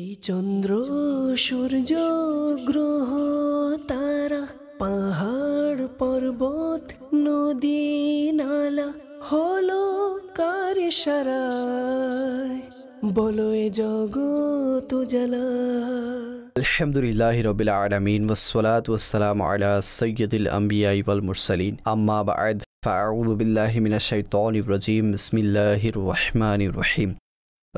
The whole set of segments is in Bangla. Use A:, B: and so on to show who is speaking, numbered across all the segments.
A: এই চন্দ্র সূর্য গ্রহ তারা পাহাড় পর্বত নদী নালা হলো কার সারায় বলো এ জগৎ উজালা
B: আলহামদুলিল্লাহ রবিল আলমিন ওসলাত ওসালাম আলা সৈয়দুল আম্বিয়া ইবল মুরসালিন আম্মা বাদ ফাউদুবিল্লাহ মিনা শাইতানির রাজিম বিসমিল্লাহির রহমানির রহিম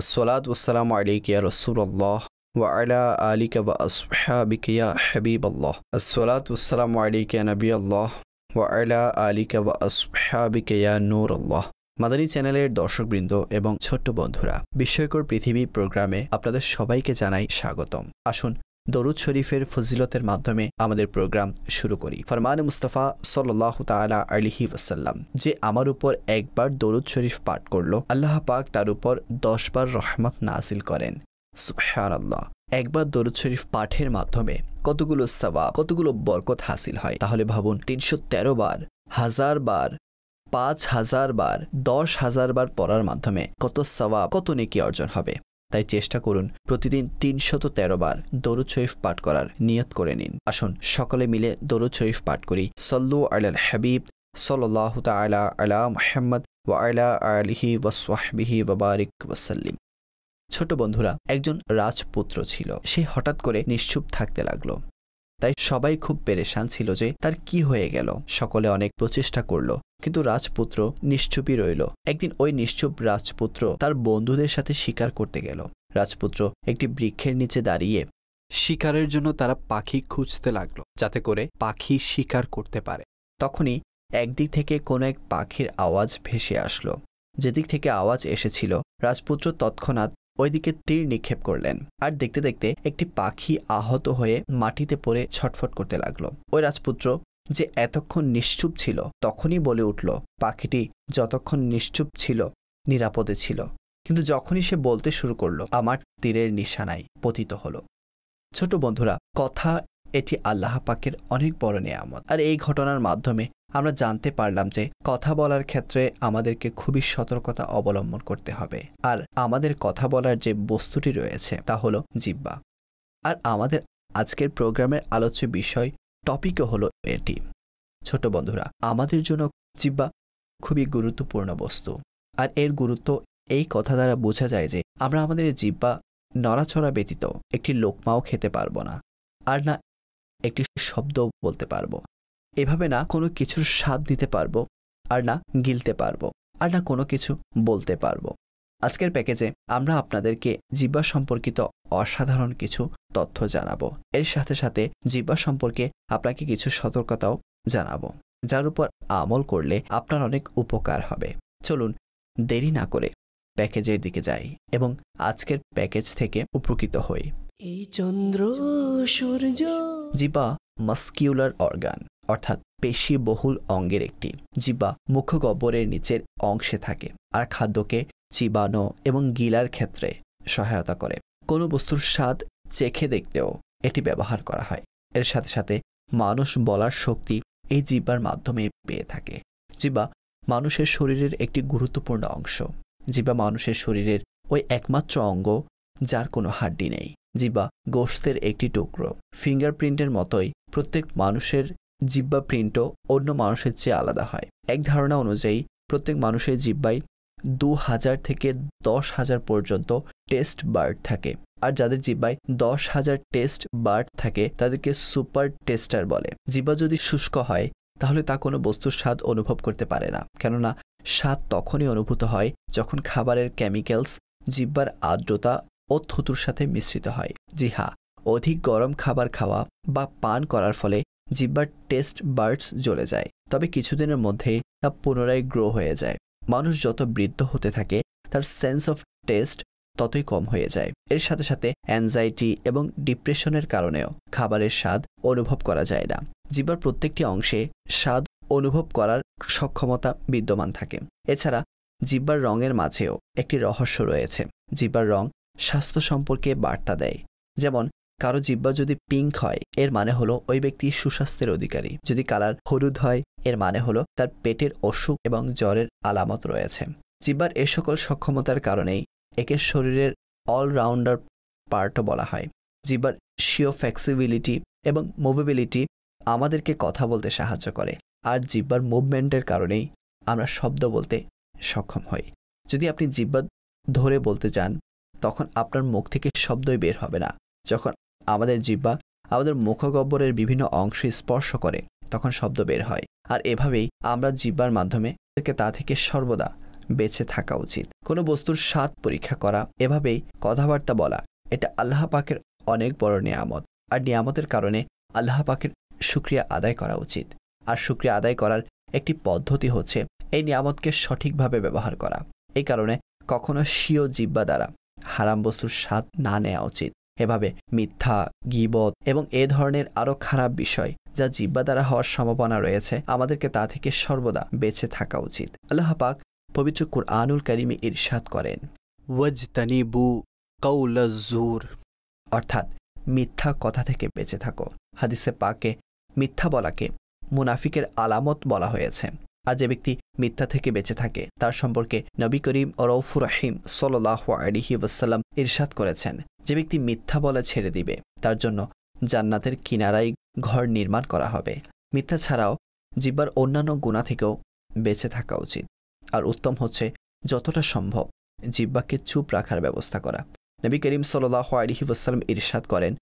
B: আসসালাত ওসালাম আলিকিয়া রসুল্লাহ ওয়ালা আলিকা বা আসহাবিকিয়া হাবিব আল্লাহ আসসালাত ওসালাম আলিকিয়া নবী আল্লাহ ওয়ালা আলিকা বা আসহাবিকিয়া নূর আল্লাহ মাদারী চ্যানেলের দর্শকবৃন্দ এবং ছোট্ট বন্ধুরা বিস্ময়কর পৃথিবী প্রোগ্রামে আপনাদের সবাইকে জানাই স্বাগতম আসুন দরুদ শরীফের ফজিলতের মাধ্যমে আমাদের প্রোগ্রাম শুরু করি ফরমান মুস্তফা সল্লাহ তালা আলিহি ওসাল্লাম যে আমার উপর একবার দরুদ শরীফ পাঠ করল আল্লাহ পাক তার উপর দশবার রহমত নাজিল করেন সুহার একবার দরুদ শরীফ পাঠের মাধ্যমে কতগুলো সবাব কতগুলো বরকত হাসিল হয় তাহলে ভাবুন তিনশো তেরো বার হাজার বার পাঁচ হাজার বার দশ হাজার বার পড়ার মাধ্যমে কত সবাব কত নেকি অর্জন হবে তাই চেষ্টা করুন প্রতিদিন তিনশত তেরো বার দরুদ শরীফ পাঠ করার নিয়ত করে নিন আসুন সকলে মিলে দরুদ শরীফ পাঠ করি সল্লু আল হাবিব সল্লাহ তালা আলা মোহাম্মদ ওয়া আলা আলহি ওয়াসবিহি ওবারিক ওয়াসাল্লিম ছোট বন্ধুরা একজন রাজপুত্র ছিল সে হঠাৎ করে নিশ্চুপ থাকতে লাগলো তাই সবাই খুব পেরেশান ছিল যে তার কি হয়ে গেল সকলে অনেক প্রচেষ্টা করল কিন্তু রাজপুত্র নিশ্চুপই রইল একদিন ওই নিশ্চুপ রাজপুত্র তার বন্ধুদের সাথে শিকার করতে গেল রাজপুত্র একটি বৃক্ষের নিচে দাঁড়িয়ে শিকারের জন্য তারা পাখি খুঁজতে লাগল যাতে করে পাখি শিকার করতে পারে তখনই একদিক থেকে কোনো এক পাখির আওয়াজ ভেসে আসলো যেদিক থেকে আওয়াজ এসেছিল রাজপুত্র তৎক্ষণাৎ ওইদিকে তীর নিক্ষেপ করলেন আর দেখতে দেখতে একটি পাখি আহত হয়ে মাটিতে পড়ে ছটফট করতে লাগলো ওই রাজপুত্র যে এতক্ষণ নিশ্চুপ ছিল তখনই বলে উঠল পাখিটি যতক্ষণ নিশ্চুপ ছিল নিরাপদে ছিল কিন্তু যখনই সে বলতে শুরু করলো আমার তীরের নিশানায় পতিত হল ছোট বন্ধুরা কথা এটি আল্লাহ পাকের অনেক বড় নিয়ামত আর এই ঘটনার মাধ্যমে আমরা জানতে পারলাম যে কথা বলার ক্ষেত্রে আমাদেরকে খুবই সতর্কতা অবলম্বন করতে হবে আর আমাদের কথা বলার যে বস্তুটি রয়েছে তা হলো জিব্বা আর আমাদের আজকের প্রোগ্রামের আলোচ্য বিষয় টপিকও হলো এটি ছোট বন্ধুরা আমাদের জন্য জিব্বা খুবই গুরুত্বপূর্ণ বস্তু আর এর গুরুত্ব এই কথা দ্বারা বোঝা যায় যে আমরা আমাদের জিব্বা নড়াছড়া ব্যতীত একটি লোকমাও খেতে পারবো না আর না একটি শব্দ বলতে পারবো এভাবে না কোনো কিছুর স্বাদ নিতে পারবো আর না গিলতে পারবো আর না কোনো কিছু বলতে পারবো আজকের প্যাকেজে আমরা আপনাদেরকে জিব্বা সম্পর্কিত অসাধারণ কিছু তথ্য জানাবো এর সাথে সাথে জিব্বা সম্পর্কে আপনাকে কিছু সতর্কতাও জানাবো যার উপর আমল করলে আপনার অনেক উপকার হবে চলুন দেরি না করে প্যাকেজের দিকে যাই এবং আজকের প্যাকেজ থেকে উপকৃত হই
A: এই চন্দ্র সূর্য
B: জিবা মাস্কিউলার অর্গান অর্থাৎ পেশি বহুল অঙ্গের একটি জিবা মুখ্য গহ্বরের নিচের অংশে থাকে আর খাদ্যকে চিবানো এবং গিলার ক্ষেত্রে সহায়তা করে কোনো বস্তুর স্বাদ চেখে দেখতেও এটি ব্যবহার করা হয় এর সাথে সাথে মানুষ বলার শক্তি এই জিব্বার মাধ্যমে পেয়ে থাকে জিবা মানুষের শরীরের একটি গুরুত্বপূর্ণ অংশ জিবা মানুষের শরীরের ওই একমাত্র অঙ্গ যার কোনো হাড্ডি নেই জিবা গোস্তের একটি টুকরো ফিঙ্গারপ্রিন্টের মতোই প্রত্যেক মানুষের জিব্বা প্রিন্টও অন্য মানুষের চেয়ে আলাদা হয় এক ধারণা অনুযায়ী প্রত্যেক মানুষের জিব্বায় দু হাজার থেকে দশ হাজার পর্যন্ত টেস্ট বার্ড থাকে আর যাদের জিব্বায় দশ হাজার টেস্ট বার্ড থাকে তাদেরকে সুপার টেস্টার বলে জিব্বা যদি শুষ্ক হয় তাহলে তা কোনো বস্তুর স্বাদ অনুভব করতে পারে না কেননা স্বাদ তখনই অনুভূত হয় যখন খাবারের কেমিক্যালস জিব্বার আর্দ্রতা ও থুতুর সাথে মিশ্রিত হয় জি হ্যাঁ অধিক গরম খাবার খাওয়া বা পান করার ফলে জিব্বার টেস্ট বার্ডস জ্বলে যায় তবে কিছুদিনের মধ্যেই তা পুনরায় গ্রো হয়ে যায় মানুষ যত বৃদ্ধ হতে থাকে তার সেন্স অফ টেস্ট ততই কম হয়ে যায় এর সাথে সাথে অ্যাংজাইটি এবং ডিপ্রেশনের কারণেও খাবারের স্বাদ অনুভব করা যায় না জিব্বার প্রত্যেকটি অংশে স্বাদ অনুভব করার সক্ষমতা বিদ্যমান থাকে এছাড়া জিব্বার রঙের মাঝেও একটি রহস্য রয়েছে জিব্বার রং স্বাস্থ্য সম্পর্কে বার্তা দেয় যেমন কারো জিব্বা যদি পিঙ্ক হয় এর মানে হলো ওই ব্যক্তি সুস্বাস্থ্যের অধিকারী যদি কালার হলুদ হয় এর মানে হলো তার পেটের অসুখ এবং জ্বরের আলামত রয়েছে জিব্বার এ সকল সক্ষমতার কারণেই একে শরীরের অলরাউন্ডার পার্টও বলা হয় জিব্বার শিও ফ্লেক্সিবিলিটি এবং মুভেবিলিটি আমাদেরকে কথা বলতে সাহায্য করে আর জিব্বার মুভমেন্টের কারণেই আমরা শব্দ বলতে সক্ষম হই যদি আপনি জিব্বা ধরে বলতে চান তখন আপনার মুখ থেকে শব্দই বের হবে না যখন আমাদের জিব্বা আমাদের মুখগব্বরের বিভিন্ন অংশে স্পর্শ করে তখন শব্দ বের হয় আর এভাবেই আমরা জিব্বার মাধ্যমে তা থেকে সর্বদা বেঁচে থাকা উচিত কোনো বস্তুর স্বাদ পরীক্ষা করা এভাবেই কথাবার্তা বলা এটা আল্লাহ পাকের অনেক বড় নিয়ামত আর নিয়ামতের কারণে আল্লাহ পাকের সুক্রিয়া আদায় করা উচিত আর সুক্রিয়া আদায় করার একটি পদ্ধতি হচ্ছে এই নিয়ামতকে সঠিকভাবে ব্যবহার করা এই কারণে কখনো স্বীয় জিব্বা দ্বারা হারাম বস্তুর স্বাদ না নেওয়া উচিত এভাবে মিথ্যা গিবত এবং এ ধরনের আরও খারাপ বিষয় যা জিব্বা দ্বারা হওয়ার সম্ভাবনা রয়েছে আমাদেরকে তা থেকে সর্বদা বেঁচে থাকা উচিত আল্লাহ পাক পবিত্র কুরআনুল কারিমে ইরশাদ করেন অর্থাৎ মিথ্যা কথা থেকে বেঁচে থাকো হাদিসে পাকে মিথ্যা বলাকে মুনাফিকের আলামত বলা হয়েছে আর যে ব্যক্তি মিথ্যা থেকে বেঁচে থাকে তার সম্পর্কে নবী করিম ও রৌফুর রহিম সোল্লাহ আলিহি ওসাল্লাম ইরশাদ করেছেন যে ব্যক্তি মিথ্যা বলে ছেড়ে দিবে তার জন্য জান্নাতের কিনারায় ঘর নির্মাণ করা হবে মিথ্যা ছাড়াও জিব্বার অন্যান্য গুণা থেকেও বেঁচে থাকা উচিত আর উত্তম হচ্ছে যতটা সম্ভব জিব্বাকে চুপ রাখার ব্যবস্থা করা নবী করিম সাল্লাহ আলিহিবাসাল্লাম ইরশাদ করেন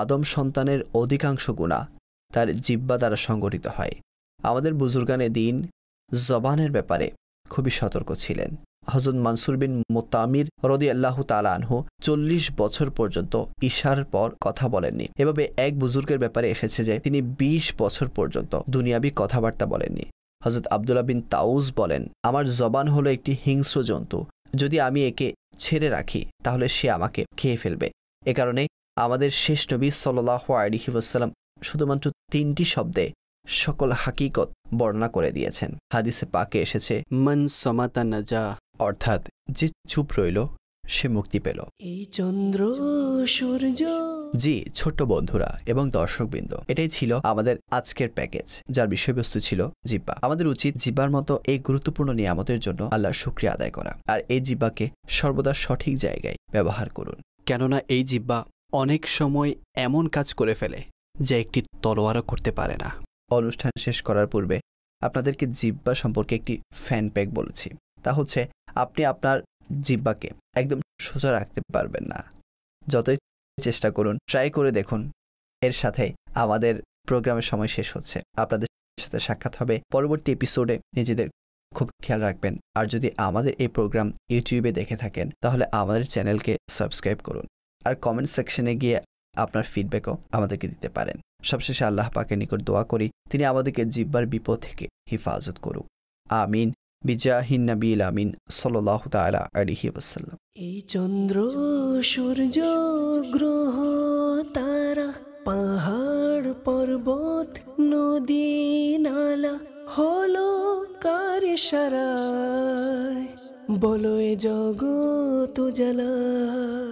B: আদম সন্তানের অধিকাংশ গুণা তার জিব্বা দ্বারা সংগঠিত হয় আমাদের বুজুর্গানে দিন জবানের ব্যাপারে খুবই সতর্ক ছিলেন হজরত মানসুর বিন মোতামির রদি আল্লাহ তালানহ চল্লিশ বছর পর্যন্ত ঈশার পর কথা বলেননি এভাবে এক বুজুর্গের ব্যাপারে এসেছে যে তিনি ২০ বছর পর্যন্ত দুনিয়াবি কথাবার্তা বলেননি হজরত আবদুল্লা বিন তাউজ বলেন আমার জবান হলো একটি হিংস্র জন্তু যদি আমি একে ছেড়ে রাখি তাহলে সে আমাকে খেয়ে ফেলবে এ কারণে আমাদের শেষ নবী সাল্লাহ আলিহি ওসাল্লাম শুধুমাত্র তিনটি শব্দে সকল হাকিকত বর্ণনা করে দিয়েছেন হাদিসে পাকে এসেছে মন সমাতা নাজা অর্থাৎ যে চুপ রইল সে মুক্তি পেল
A: এই চন্দ্র সূর্য
B: জি ছোট্ট বন্ধুরা এবং দর্শকবৃন্দ এটাই ছিল আমাদের আজকের প্যাকেজ যার বিষয়বস্তু ছিল জিব্বা আমাদের উচিত জিব্বার মতো এই গুরুত্বপূর্ণ নিয়ামতের জন্য আল্লাহ শুক্রিয়া আদায় করা আর এই জিব্বাকে সর্বদা সঠিক জায়গায় ব্যবহার করুন কেননা এই জিব্বা অনেক সময় এমন কাজ করে ফেলে যা একটি তলোয়ারও করতে পারে না অনুষ্ঠান শেষ করার পূর্বে আপনাদেরকে জিব্বা সম্পর্কে একটি ফ্যান প্যাক বলেছি তা হচ্ছে আপনি আপনার জিব্বাকে একদম সোজা রাখতে পারবেন না যতই চেষ্টা করুন ট্রাই করে দেখুন এর সাথে আমাদের প্রোগ্রামের সময় শেষ হচ্ছে আপনাদের সাথে সাক্ষাৎ হবে পরবর্তী এপিসোডে নিজেদের খুব খেয়াল রাখবেন আর যদি আমাদের এই প্রোগ্রাম ইউটিউবে দেখে থাকেন তাহলে আমাদের চ্যানেলকে সাবস্ক্রাইব করুন আর কমেন্ট সেকশনে গিয়ে আপনার ফিডব্যাকও আমাদেরকে দিতে পারেন সবশেষে আল্লাহ পাকে নিকট দোয়া করি তিনি আমাদেরকে জিব্বার বিপদ থেকে হেফাজত করুক আমিন বিজাহিন নবীল আমিন সল্লাহ তালা আলিহি ওসাল্লাম
A: এই চন্দ্র সূর্য গ্রহ তারা পাহাড় পর্বত নদী নালা হলো কার সারায় বলো এ জগৎ জ্বালায়